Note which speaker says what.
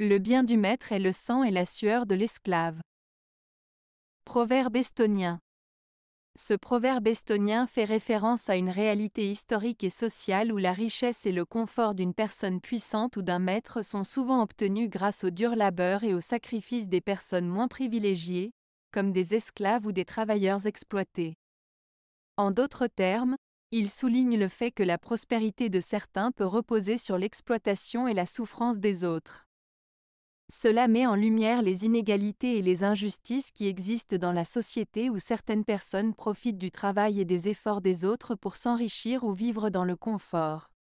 Speaker 1: Le bien du maître est le sang et la sueur de l'esclave. Proverbe estonien. Ce proverbe estonien fait référence à une réalité historique et sociale où la richesse et le confort d'une personne puissante ou d'un maître sont souvent obtenus grâce au dur labeur et au sacrifice des personnes moins privilégiées, comme des esclaves ou des travailleurs exploités. En d'autres termes, il souligne le fait que la prospérité de certains peut reposer sur l'exploitation et la souffrance des autres. Cela met en lumière les inégalités et les injustices qui existent dans la société où certaines personnes profitent du travail et des efforts des autres pour s'enrichir ou vivre dans le
Speaker 2: confort.